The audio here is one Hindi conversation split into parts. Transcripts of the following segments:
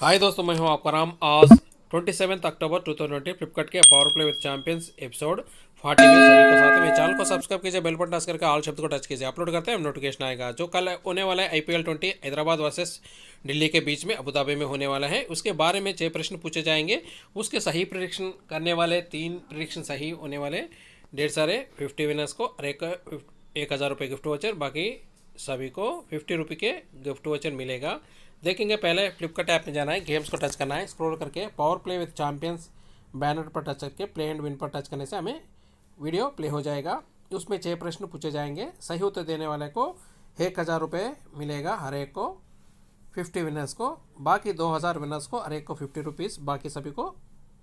हाय दोस्तों मैं हूं आपका राम आज twenty seven October two thousand twenty Flipkart के power play with champions episode forty के सभी को साथ में चैनल को सब्सक्राइब कीजिए बेल बटन टच करके ऑल शब्द को टच कीजिए अपलोड करते हैं नोटिफिकेशन आएगा जो कल होने वाला है IPL twenty Hyderabad versus Delhi के बीच में अबूधाबी में होने वाला है उसके बारे में छः प्रश्न पूछे जाएंगे उसके सही प्रडिक्शन करने वाले तीन प्रडिक्शन सही होने वाले ढेर सारे फिफ्टी विनर्स को और एक एक हज़ार रुपये गिफ्ट वॉचर बाकी सभी को फिफ्टी रुपी के गिफ्ट वचन मिलेगा देखेंगे पहले फ्लिपकार्ट ऐप में जाना है गेम्स को टच करना है स्क्रॉल करके power play with champions banner पर टच करके प्ले एंड विन पर टच करने से हमें वीडियो प्ले हो जाएगा उसमें छः प्रश्न पूछे जाएंगे सही उत्तर देने वाले को एक हज़ार रुपये मिलेगा हर एक को फिफ्टी विनर्स को बाकी दो हज़ार विनर्स को हर एक को फिफ्टी रुपीज़ बाकी सभी को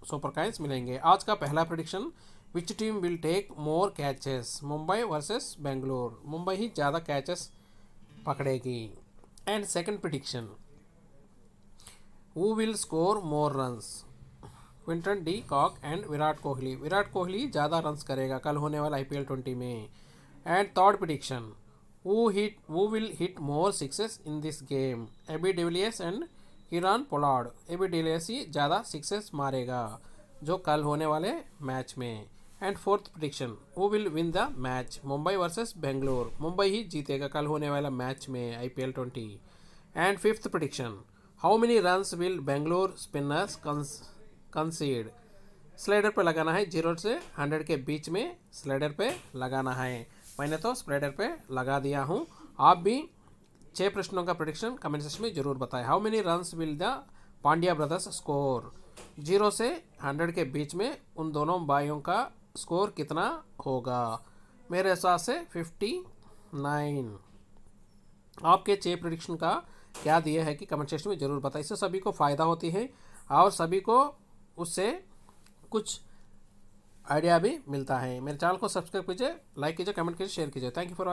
सुपर काइंस मिलेंगे आज का पहला prediction which team will take more catches Mumbai versus Bangalore Mumbai ही ज़्यादा कैचेस पकड़ेगी and second prediction who will score more runs Quinton de Kock and Virat Kohli Virat Kohli ज़्यादा रन्स करेगा कल होने वाला आई पी ट्वेंटी में and third prediction who hit who will hit more sixes in this game AB de Villiers and Kieron Pollard AB de Villiers ही ज़्यादा सिक्सेस मारेगा जो कल होने वाले मैच में and fourth prediction who will win the match Mumbai versus Bangalore Mumbai ही जीतेगा कल होने वाला मैच में I P L twenty and fifth prediction how many runs will Bangalore spinners concede slider पे लगाना है जीरो से हंड्रेड के बीच में स्लाइडर पे लगाना है मैंने तो स्प्रेडर पे लगा दिया हूँ आप भी छः प्रश्नों का प्रडिक्शन कमेंट सेक्शन में जरूर बताएं how many runs will the Pandya brothers score zero से हंड्रेड के बीच में उन दोनों भाइयों का स्कोर कितना होगा मेरे हिसाब से फिफ्टी नाइन आपके छः प्रडिक्शन का क्या दिया है कि कमेंट सेक्शन में ज़रूर बताए इससे सभी को फ़ायदा होती है और सभी को उससे कुछ आइडिया भी मिलता है मेरे चैनल को सब्सक्राइब कीजिए लाइक कीजिए कमेंट कीजिए शेयर कीजिए थैंक यू फॉर